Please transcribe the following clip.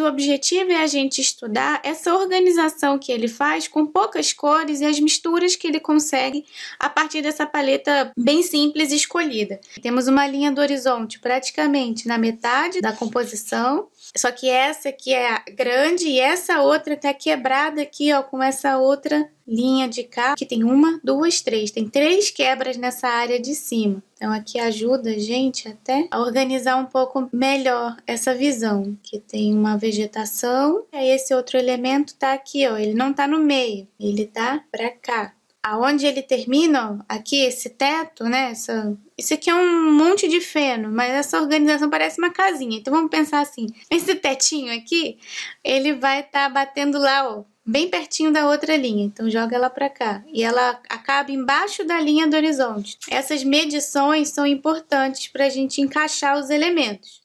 O objetivo é a gente estudar essa organização que ele faz com poucas cores e as misturas que ele consegue a partir dessa paleta bem simples escolhida. Temos uma linha do horizonte praticamente na metade da composição, só que essa aqui é grande e essa outra está quebrada aqui ó, com essa outra linha de cá, que tem uma, duas, três. Tem três quebras nessa área de cima. Então aqui ajuda a gente até a organizar um pouco melhor essa visão, que tem uma vegetação, aí esse outro elemento tá aqui, ó, ele não tá no meio, ele tá para cá. Aonde ele termina, ó, aqui esse teto, né, essa, isso aqui é um monte de feno, mas essa organização parece uma casinha. Então vamos pensar assim, esse tetinho aqui, ele vai estar tá batendo lá, ó, bem pertinho da outra linha, então joga ela para cá. E ela acaba embaixo da linha do horizonte. Essas medições são importantes para a gente encaixar os elementos.